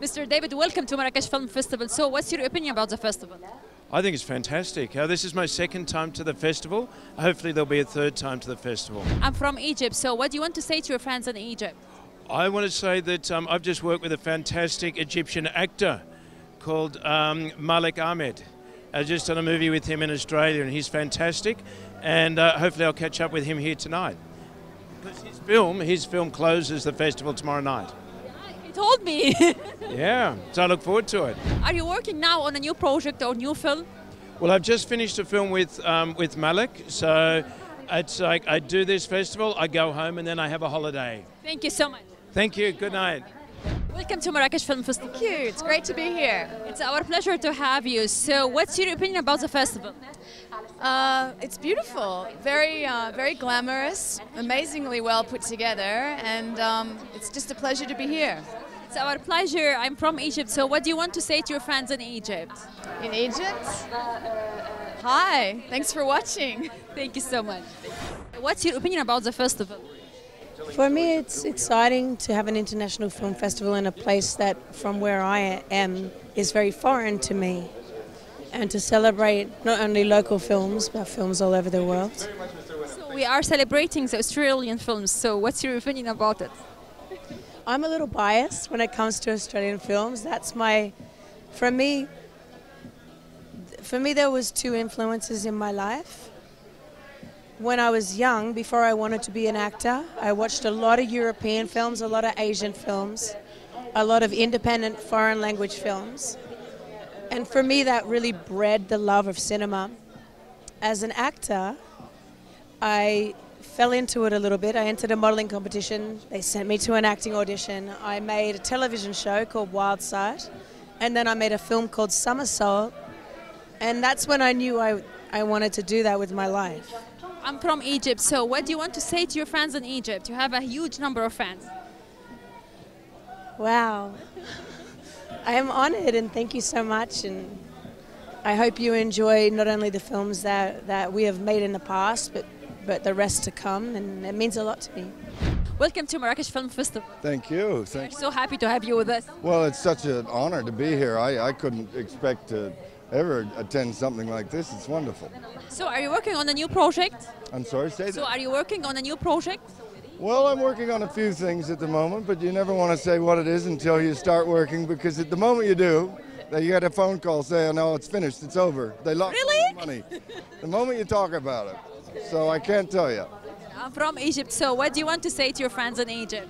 Mr. David, welcome to Marrakesh Film Festival. So what's your opinion about the festival? I think it's fantastic. Uh, this is my second time to the festival. Hopefully there'll be a third time to the festival. I'm from Egypt, so what do you want to say to your fans in Egypt? I want to say that um, I've just worked with a fantastic Egyptian actor called um, Malik Ahmed. I just done a movie with him in Australia and he's fantastic and uh, hopefully I'll catch up with him here tonight. Because his film, his film closes the festival tomorrow night told me. yeah, so I look forward to it. Are you working now on a new project or new film? Well, I've just finished a film with um, with Malik, so it's like I do this festival, I go home, and then I have a holiday. Thank you so much. Thank you. Good night. Welcome to Marrakesh Film Festival. Thank you. It's great to be here. It's our pleasure to have you. So, what's your opinion about the festival? Uh, it's beautiful, very, uh, very glamorous, amazingly well put together, and um, it's just a pleasure to be here it's our pleasure. I'm from Egypt. So, what do you want to say to your fans in Egypt? In Egypt? Uh, uh, hi, thanks for watching. Thank you so much. What's your opinion about the festival? For me, it's exciting to have an international film festival in a place that, from where I am, is very foreign to me. And to celebrate not only local films, but films all over the world. So we are celebrating the Australian films, so what's your opinion about it? I'm a little biased when it comes to Australian films. That's my, for me, for me there was two influences in my life. When I was young, before I wanted to be an actor, I watched a lot of European films, a lot of Asian films, a lot of independent foreign language films. And for me, that really bred the love of cinema. As an actor, I fell into it a little bit. I entered a modeling competition. They sent me to an acting audition. I made a television show called Wild Side, and then I made a film called Somersault. And that's when I knew I, I wanted to do that with my life. I'm from Egypt, so what do you want to say to your fans in Egypt? You have a huge number of fans. Wow. I am honored and thank you so much. And I hope you enjoy not only the films that, that we have made in the past, but but the rest to come, and it means a lot to me. Welcome to Marrakesh Film Festival. Thank you. Thank We're so happy to have you with us. Well, it's such an honor to be here. I, I couldn't expect to ever attend something like this. It's wonderful. So, are you working on a new project? I'm sorry, say that. So, are you working on a new project? Well, I'm working on a few things at the moment, but you never want to say what it is until you start working because at the moment you do, you get a phone call saying, "No, oh, it's finished. It's over." They lost really? money. the moment you talk about it so I can't tell you. I'm from Egypt, so what do you want to say to your friends in Egypt?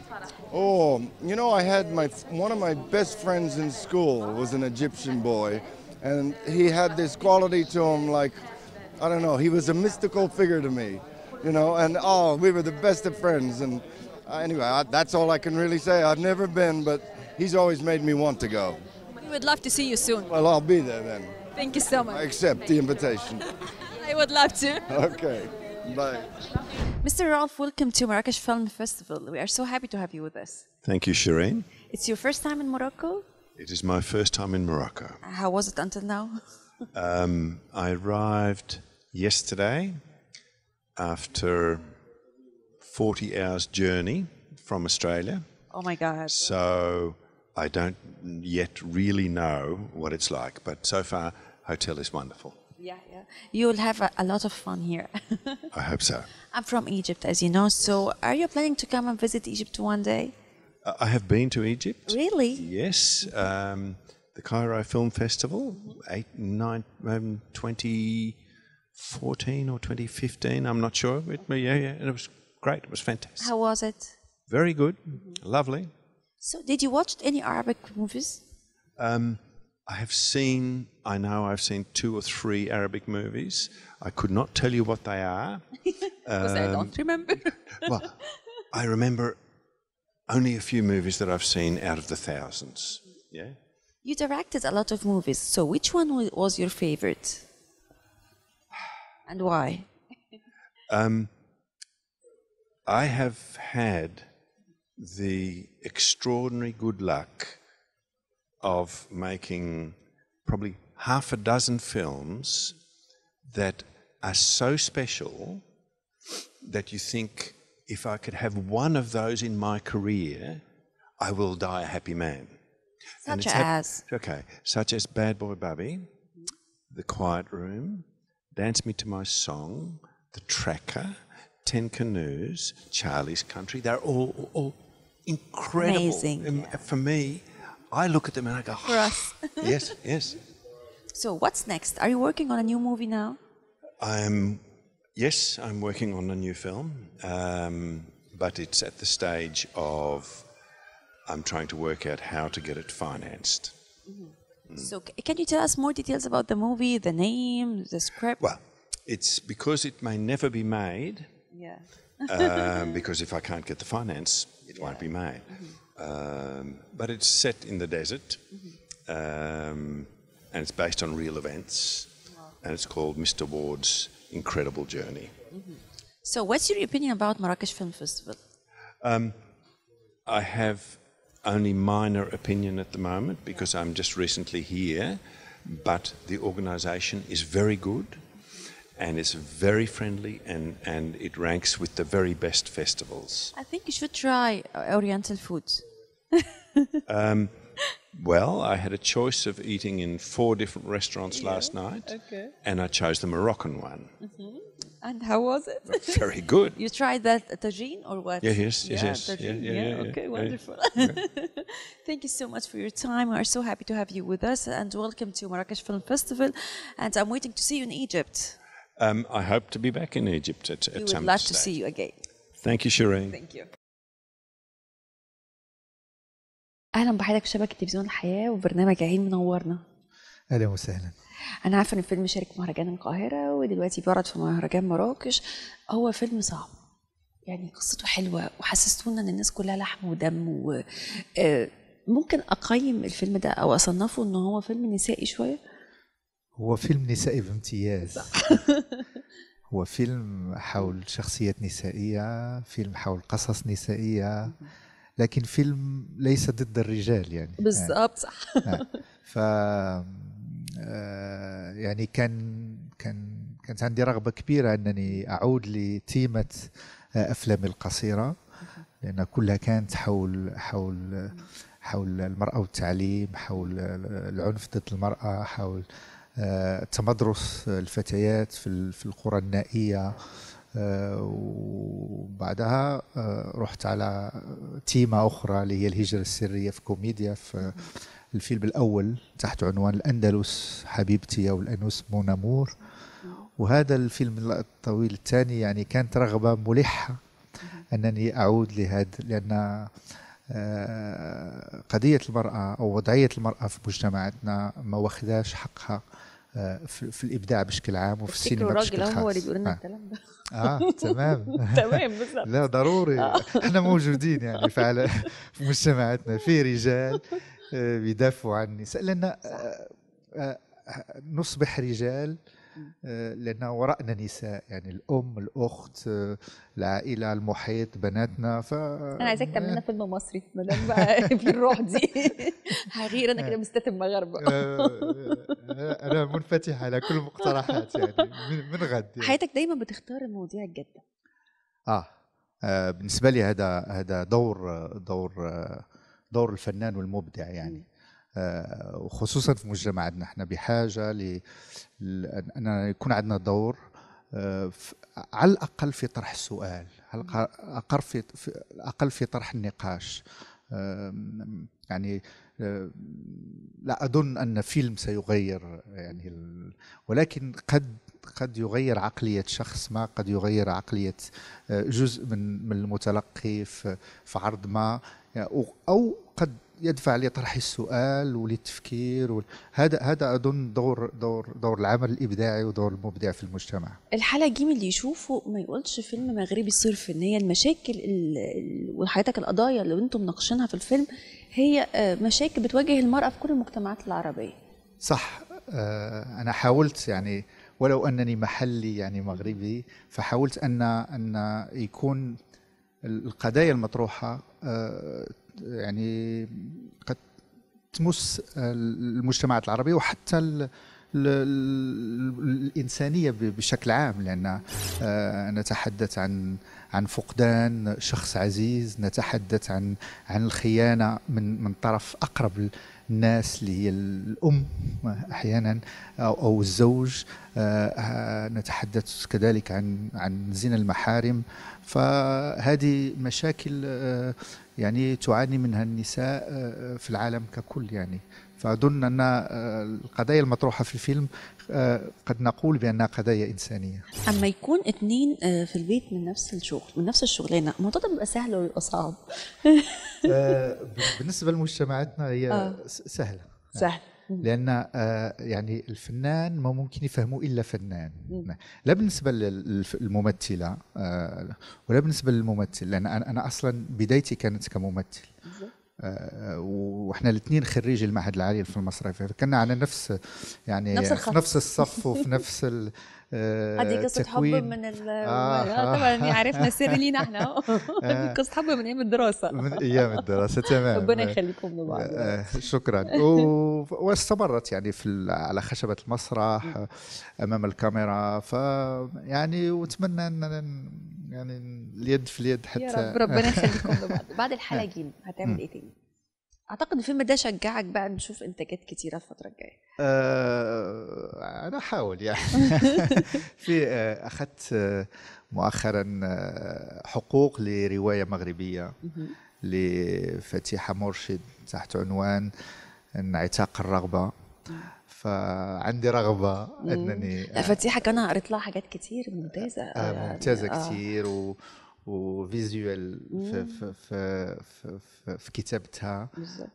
Oh, you know, I had my one of my best friends in school was an Egyptian boy, and he had this quality to him, like I don't know, he was a mystical figure to me, you know, and oh, we were the best of friends. And uh, anyway, I, that's all I can really say. I've never been, but he's always made me want to go. We would love to see you soon. Well, I'll be there then. Thank you so much. I accept the invitation. I would love to. Okay. Bye. Mr. Rolf, welcome to Marrakesh Film Festival. We are so happy to have you with us. Thank you, Shireen. It's your first time in Morocco? It is my first time in Morocco. How was it until now? um, I arrived yesterday after 40 hours journey from Australia. Oh my God. So I don't yet really know what it's like, but so far, hotel is wonderful. Yeah, yeah. You will have a, a lot of fun here. I hope so. I'm from Egypt, as you know. So, are you planning to come and visit Egypt one day? I have been to Egypt. Really? Yes. Um, the Cairo Film Festival, eight, nine, um, 2014 or 2015, I'm not sure. It, yeah, yeah, and it was great. It was fantastic. How was it? Very good, mm-hmm. lovely. So, did you watch any Arabic movies? Um, I have seen, I know I've seen two or three Arabic movies. I could not tell you what they are. Because um, I don't remember. well, I remember only a few movies that I've seen out of the thousands. Yeah. You directed a lot of movies. So which one was your favorite? And why? um, I have had the extraordinary good luck of making probably half a dozen films that are so special that you think if I could have one of those in my career, I will die a happy man. Such as? Hap- okay, such as Bad Boy Bubby, The Quiet Room, Dance Me to My Song, The Tracker, Ten Canoes, Charlie's Country. They're all, all, all incredible. Amazing. Um, yeah. For me, I look at them and I go, for us. Ah, yes, yes. So what's next? Are you working on a new movie now? I'm, yes, I'm working on a new film, um, but it's at the stage of I'm trying to work out how to get it financed. Mm -hmm. mm. So can you tell us more details about the movie, the name, the script? Well, it's because it may never be made. Yeah. um, because if I can't get the finance, it yeah. won't be made. Mm -hmm. Um, but it's set in the desert mm-hmm. um, and it's based on real events. Wow. And it's called Mr. Ward's Incredible Journey. Mm-hmm. So, what's your opinion about Marrakesh Film Festival? Um, I have only minor opinion at the moment because I'm just recently here, but the organization is very good and it's very friendly and, and it ranks with the very best festivals. I think you should try uh, Oriental food. um, well, I had a choice of eating in four different restaurants yeah. last night, okay. and I chose the Moroccan one. Mm-hmm. And how was it? Very good. you tried that uh, tagine or what? Yeah, yes, yes, yeah, yes. Tagine, yeah, yeah, yeah, okay, wonderful. Thank you so much for your time. We are so happy to have you with us, and welcome to Marrakesh Film Festival. And I'm waiting to see you in Egypt. Um, I hope to be back in Egypt at, at we some would love stage. to see you again. Thank you, Shireen. Thank you. اهلا بحضرتك في شبكه تلفزيون الحياه وبرنامج عين منورنا اهلا وسهلا انا عارفه ان الفيلم شارك مهرجان القاهره ودلوقتي بيعرض في مهرجان مراكش هو فيلم صعب يعني قصته حلوه وحسستونا ان الناس كلها لحم ودم و آه، ممكن اقيم الفيلم ده او اصنفه ان هو فيلم نسائي شويه هو فيلم نسائي بامتياز هو فيلم حول شخصيات نسائية فيلم حول قصص نسائية لكن فيلم ليس ضد الرجال يعني بالضبط صح آه. آه. ف آه، يعني كان كان كانت عندي رغبة كبيرة أنني أعود لتيمة أفلامي القصيرة لأن كلها كانت حول حول حول المرأة والتعليم حول العنف ضد المرأة حول آه، تمدرس الفتيات في القرى النائية آه، وبعدها آه، رحت على تيمة أخرى اللي هي الهجرة السرية في كوميديا في الفيلم الأول تحت عنوان الأندلس حبيبتي أو الأنوس مونامور وهذا الفيلم الطويل الثاني يعني كانت رغبة ملحة أنني أعود لهذا لأن آه، قضية المرأة أو وضعية المرأة في مجتمعاتنا ما واخداش حقها آه، في, في الابداع بشكل عام وفي السينما بشكل خاص هو اللي بيقول لنا آه. الكلام ده اه تمام تمام لا ضروري احنا موجودين يعني فعلا في مجتمعاتنا في رجال بيدافعوا عن النساء لان نصبح رجال آه، لأنه وراءنا نساء يعني الأم الأخت آه، العائلة المحيط بناتنا ف أنا عايزاك تعمل لنا آه. فيلم مصري ما دام بقى في الروح دي هغير أنا كده مستتم مغاربة أنا منفتح على كل المقترحات يعني من غد يعني. حياتك دايما بتختار المواضيع الجادة آه بالنسبة لي هذا هذا دور دور دور الفنان والمبدع يعني وخصوصا في مجتمعنا احنا بحاجه ل ان يكون عندنا دور آه، على الاقل في طرح السؤال على الاقل في الاقل في طرح النقاش يعني لا اظن ان فيلم سيغير يعني ولكن قد قد يغير عقلية شخص ما قد يغير عقلية آه، جزء من من المتلقي في عرض ما يعني، أو قد يدفع لطرح السؤال وللتفكير و... هذا هذا اظن دور دور دور العمل الابداعي ودور المبدع في المجتمع الحاله جيم اللي يشوفه ما يقولش فيلم مغربي صرف ان هي المشاكل ال... وحياتك القضايا اللي انتم مناقشينها في الفيلم هي آه، مشاكل بتواجه المراه في كل المجتمعات العربيه صح آه، انا حاولت يعني ولو انني محلي يعني مغربي فحاولت ان ان يكون القضايا المطروحه آه، يعني قد تمس المجتمعات العربية وحتى الإنسانية بشكل عام لأن آه، نتحدث عن عن فقدان شخص عزيز نتحدث عن عن الخيانة من من طرف أقرب الناس اللي هي الأم أحيانا أو, أو الزوج آه، آه، نتحدث كذلك عن عن زنا المحارم فهذه مشاكل آه، يعني تعاني منها النساء في العالم ككل يعني أظن أن آه، القضايا المطروحة في الفيلم آه، قد نقول بأنها قضايا إنسانية أما يكون اثنين آه، في البيت من نفس الشغل من نفس الشغلانة الموضوع ده بيبقى سهل ولا صعب؟ بالنسبة لمجتمعاتنا هي سهلة سهلة لان يعني الفنان ما ممكن يفهمه الا فنان لا بالنسبه للممثله ولا بالنسبه للممثل لان انا اصلا بدايتي كانت كممثل آه، واحنا الاثنين خريج المعهد العالي في المصرفي يعني كنا على نفس يعني نفس, في نفس الصف وفي نفس هذه آه، آه، قصه حب من ال... آه, آه، طبعا عرفنا السر لينا احنا قصه حب من ايام الدراسه من ايام الدراسه تمام ربنا يخليكم لبعض شكرا واستمرت يعني في على خشبه المسرح امام الكاميرا ف يعني واتمنى ان يعني اليد في اليد حتى يا رب ربنا يخليكم لبعض بعد الحلقه نعم. هتعمل ايه تاني؟ اعتقد الفيلم ده شجعك بقى نشوف انتاجات كتيره الفتره الجايه أه انا احاول يعني في آه، اخذت آه، مؤخرا آه، حقوق لروايه مغربيه لفتيحه مرشد تحت عنوان انعتاق الرغبه فعندي رغبه انني لا فتيحه كان قريت لها حاجات كتير ممتازه ممتازه كتير آه. و وفيزيوال في في, في, في, في, في كتابتها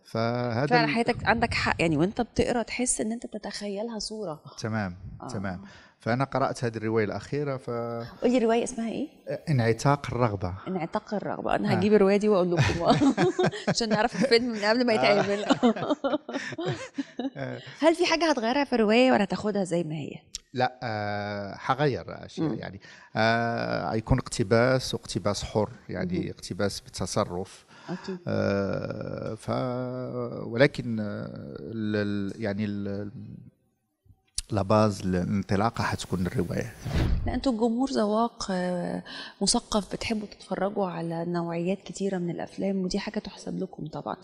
فهذا فعلا حياتك عندك حق يعني وانت بتقرا تحس ان انت بتتخيلها صوره تمام آه. تمام فانا قرات هذه الروايه الاخيره ف قولي الروايه اسمها ايه؟ انعتاق الرغبه انعتاق الرغبه انا آه. هجيب الروايه دي واقول لكم عشان نعرف الفيلم من قبل ما آه. يتعمل آه. هل في حاجه هتغيرها في الروايه ولا تاخدها زي ما هي؟ لا أه حغير اشياء مم. يعني أه يكون اقتباس واقتباس حر يعني مم. اقتباس بتصرف أه ف ولكن ال يعني ال... لاباز الانطلاقه حتكون الروايه لا انتوا الجمهور ذواق آه، مثقف بتحبوا تتفرجوا على نوعيات كتيره من الافلام ودي حاجه تحسب لكم طبعا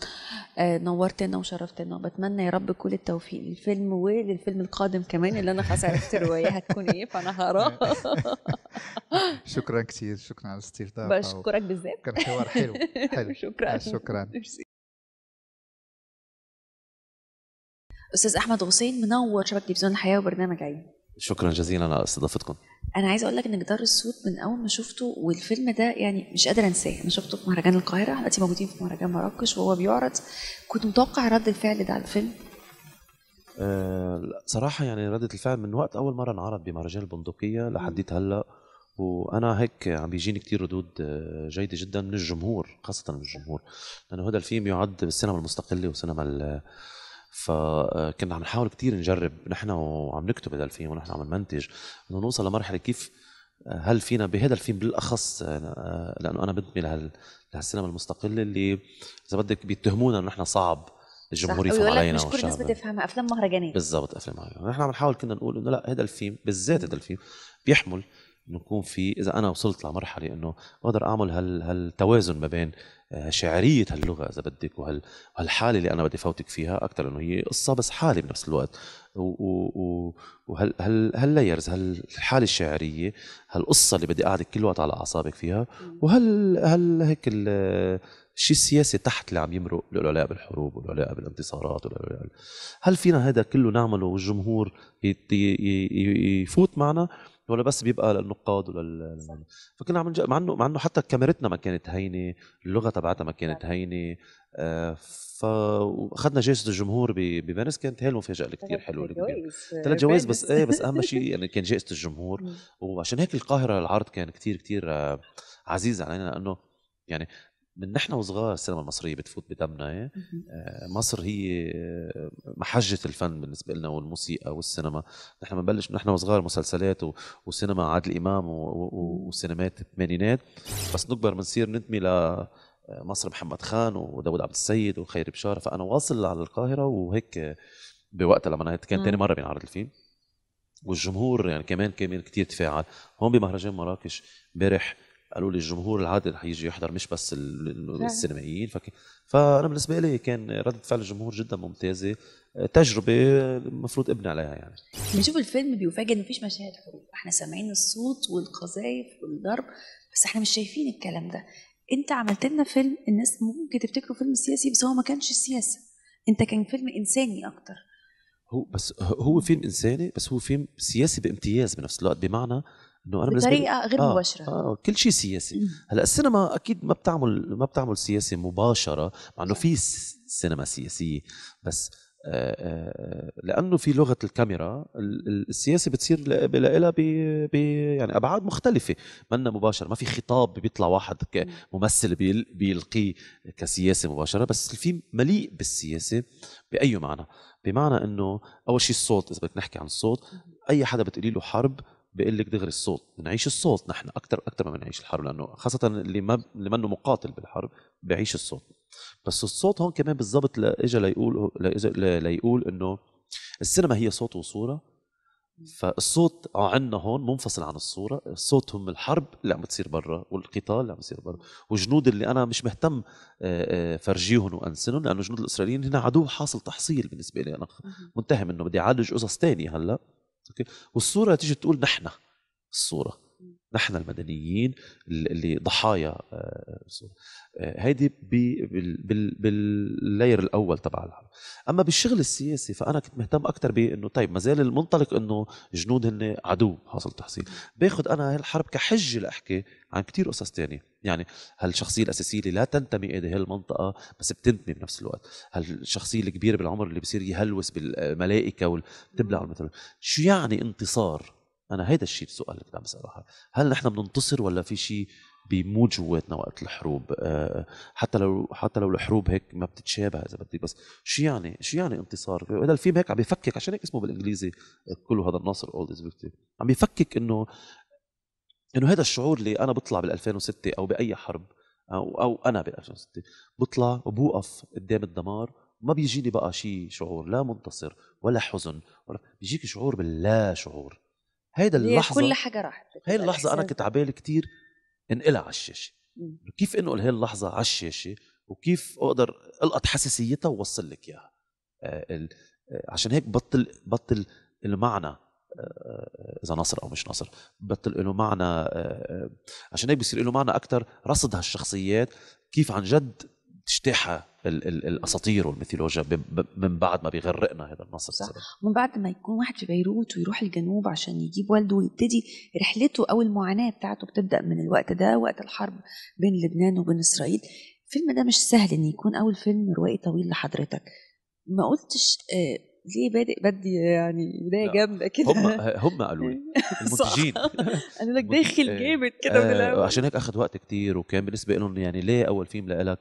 آه، نورتنا وشرفتنا وبتمنى يا رب كل التوفيق للفيلم وللفيلم القادم كمان اللي انا خلاص عرفت الروايه هتكون ايه فانا هقراها شكرا كتير شكرا على الاستضافه بشكرك بالذات كان حوار حلو حلو شكرا آه، شكرا استاذ احمد غسين منور شبكه تلفزيون الحياه وبرنامج عين شكرا جزيلا على استضافتكم انا عايز اقول لك ان جدار الصوت من اول ما شفته والفيلم ده يعني مش قادر انساه انا شفته في مهرجان القاهره دلوقتي موجودين في مهرجان مراكش وهو بيعرض كنت متوقع رد الفعل ده على الفيلم أه صراحه يعني ردة الفعل من وقت اول مره انعرض بمهرجان البندقيه لحديت هلا وانا هيك عم بيجيني كثير ردود آه، جيده جدا من الجمهور خاصه من الجمهور لانه هذا الفيلم يعد بالسينما المستقله والسينما فكنا عم نحاول كثير نجرب نحن وعم نكتب هذا الفيلم ونحن عم نمنتج انه نوصل لمرحله كيف هل فينا بهذا الفيلم بالاخص لانه انا بنتمي لهال لهالسينما المستقله اللي اذا بدك بيتهمونا انه نحن صعب الجمهور يفهم علينا مش كل الناس بتفهمها افلام مهرجانيه بالضبط افلام مهرجانيه نحن عم نحاول كنا نقول انه لا هذا الفيلم بالذات هذا الفيلم بيحمل نكون في اذا انا وصلت لمرحله انه بقدر اعمل هال هالتوازن ما بين آه، شعريه هاللغه اذا بدك وهال وهالحاله اللي انا بدي فوتك فيها اكثر انه هي قصه بس حاله بنفس الوقت وهال هال هاللايرز هالحاله الشعريه هالقصه اللي بدي اقعدك كل وقت على اعصابك فيها وهال هال هيك الشيء السياسي تحت اللي عم يمرق له علاقه بالحروب وله علاقه بالانتصارات وله هل فينا هذا كله نعمله والجمهور يفوت معنا ولا بس بيبقى للنقاد ولل فكنا عم نج... مع انه مع انه حتى كاميرتنا ما كانت هينه، اللغه تبعتها ما كانت نعم. هينه آه، فاخذنا جائزه الجمهور بفينيس كانت هي المفاجاه اللي كثير حلوه اللي ثلاث آه، جوائز بس ايه بس اهم شيء يعني كان جائزه الجمهور وعشان هيك القاهره العرض كان كثير كثير آه، عزيز علينا لانه يعني من نحن وصغار السينما المصريه بتفوت بدمنا إيه؟ آه، مصر هي آه، محجه الفن بالنسبه لنا والموسيقى والسينما نحن بنبلش نحن وصغار مسلسلات وسينما عادل امام وسينمات الثمانينات بس نكبر بنصير ننتمي لمصر محمد خان وداود عبد السيد وخير بشاره فانا واصل على القاهره وهيك بوقتها لما كان ثاني مره بينعرض الفيلم والجمهور يعني كمان كمان كثير تفاعل هون بمهرجان مراكش امبارح قالوا لي الجمهور العادي رح يجي يحضر مش بس نعم. السينمائيين فك... فانا بالنسبه لي كان رده فعل الجمهور جدا ممتازه آه، تجربه المفروض ابني عليها يعني بنشوف الفيلم بيفاجئ انه فيش مشاهد حروب احنا سامعين الصوت والقذايف والضرب بس احنا مش شايفين الكلام ده انت عملت لنا فيلم الناس ممكن تفتكره فيلم سياسي بس هو ما كانش سياسه انت كان فيلم انساني اكتر هو بس هو فيلم انساني بس هو فيلم سياسي بامتياز بنفس الوقت بمعنى انه انا بطريقه غير آه مباشره آه كل شيء سياسي هلا السينما اكيد ما بتعمل ما بتعمل سياسه مباشره مع انه في سينما سياسيه بس آه، آه، لانه في لغه الكاميرا السياسه بتصير لها ب يعني ابعاد مختلفه منا مباشر ما في خطاب بيطلع واحد كممثل بيلقيه كسياسه مباشره بس الفيلم مليء بالسياسه باي معنى بمعنى انه اول شيء الصوت اذا بدك نحكي عن الصوت اي حدا بتقولي له حرب بقول لك دغري الصوت بنعيش الصوت نحن اكثر اكثر ما بنعيش الحرب لانه خاصه اللي ما اللي منه مقاتل بالحرب بيعيش الصوت بس الصوت هون كمان بالضبط لاجى ليقول ليقول انه السينما هي صوت وصوره فالصوت عندنا هون منفصل عن الصوره الصوت هم الحرب اللي عم بتصير برا والقتال اللي عم بتصير برا وجنود اللي انا مش مهتم آه، آه، فرجيهم وانسنهم لانه جنود الاسرائيليين هنا عدو حاصل تحصيل بالنسبه لي انا منتهم انه بدي اعالج قصص ثانيه هلا اوكي والصوره تيجي تقول نحن الصوره نحن المدنيين اللي ضحايا آه، آه، هيدي باللاير الاول تبع العالم اما بالشغل السياسي فانا كنت مهتم اكثر بانه طيب ما زال المنطلق انه جنود هن عدو حاصل تحصيل باخذ انا هالحرب كحجه لاحكي عن كثير قصص تانية يعني هالشخصية الأساسية اللي لا تنتمي إلى هالمنطقة بس بتنتمي بنفس الوقت هالشخصية الكبيرة بالعمر اللي بصير يهلوس بالملائكة وتبلع المثل شو يعني انتصار انا هيدا الشيء السؤال اللي كنت عم بساله هل نحن بننتصر ولا في شيء بيموت جواتنا وقت الحروب آه، حتى لو حتى لو الحروب هيك ما بتتشابه اذا بدك بس شو يعني شو يعني انتصار هذا الفيلم هيك عم بيفكك عشان هيك اسمه بالانجليزي كله هذا الناصر اولد از عم بيفكك انه انه هذا الشعور اللي انا بطلع بال 2006 او باي حرب او او انا بال 2006 بطلع وبوقف قدام الدمار ما بيجيني بقى شيء شعور لا منتصر ولا حزن ولا بيجيك شعور باللا شعور هيدا اللحظه كل حاجه راحت هي اللحظه انا كنت عبالي كثير انقلها على الشاشه كيف انقل هي اللحظه على الشاشه وكيف اقدر القط حساسيتها ووصل لك اياها آه، آه، عشان هيك بطل بطل المعنى آه، اذا نصر او مش نصر بطل له معنى عشان هيك بصير له معنى اكثر رصد هالشخصيات كيف عن جد تجتاحها الاساطير والميثولوجيا من بعد ما بيغرقنا هذا النصر صح من بعد ما يكون واحد في بيروت ويروح الجنوب عشان يجيب والده ويبتدي رحلته او المعاناه بتاعته بتبدا من الوقت ده وقت الحرب بين لبنان وبين اسرائيل الفيلم ده مش سهل ان يكون اول فيلم روائي طويل لحضرتك ما قلتش آه ليه بادئ بدي يعني بدايه جامده كده هم هم قالوا لي المنتجين قالوا لك داخل إيه. جامد كده من آه، الاول عشان هيك اخذ وقت كتير وكان بالنسبه لهم يعني ليه اول فيلم لك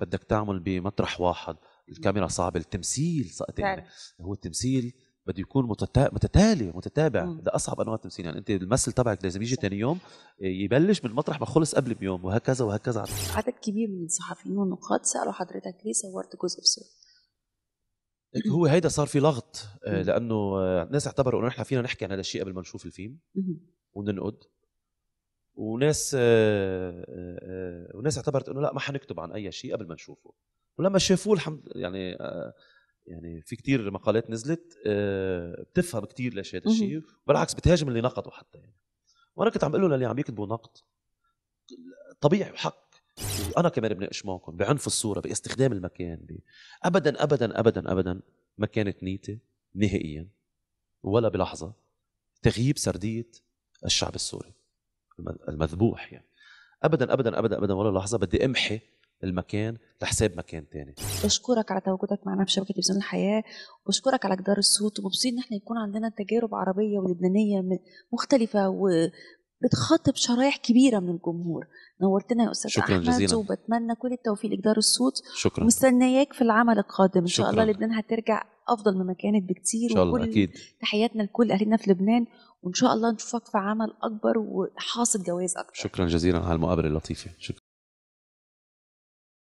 بدك تعمل بمطرح واحد الكاميرا صعبه التمثيل يعني هو التمثيل بده يكون متتالي متتابع ده اصعب انواع التمثيل يعني انت الممثل تبعك لازم يجي ثاني يوم آه، يبلش من المطرح ما خلص قبل بيوم وهكذا وهكذا عدد كبير من الصحفيين والنقاد سالوا حضرتك ليه صورت جزء بسرعة؟ هو هيدا صار في لغط آه، لانه آه، ناس اعتبروا انه نحن فينا نحكي عن هذا الشيء قبل ما نشوف الفيلم وننقد وناس آه، وناس اعتبرت انه لا ما حنكتب عن اي شيء قبل ما نشوفه ولما شافوه الحمد يعني يعني في كثير مقالات نزلت بتفهم كثير ليش هذا الشيء وبالعكس بتهاجم اللي نقدوا حتى يعني وانا كنت عم بقول لهم للي عم يكتبوا نقد طبيعي وحق وانا كمان بناقش معكم بعنف الصوره باستخدام المكان بي. ابدا ابدا ابدا ابدا ما كانت نيتي نهائيا ولا بلحظه تغييب سرديه الشعب السوري المذبوح يعني ابدا ابدا ابدا ابدا ولا لحظه بدي امحي المكان لحساب مكان تاني بشكرك على تواجدك معنا في شبكه تلفزيون الحياه وبشكرك على جدار الصوت ومبسوط ان احنا يكون عندنا تجارب عربيه ولبنانيه مختلفه و... بتخاطب شرايح كبيره من الجمهور نورتنا يا استاذ شكرا احمد جزيلا. وبتمنى كل التوفيق لجدار الصوت شكرا مستنياك في العمل القادم ان شاء الله لبنان هترجع افضل مما كانت بكتير ان شاء الله اكيد تحياتنا لكل اهلنا في لبنان وان شاء الله نشوفك في عمل اكبر وحاصل جوائز اكبر شكرا جزيلا على المقابله اللطيفه شكرا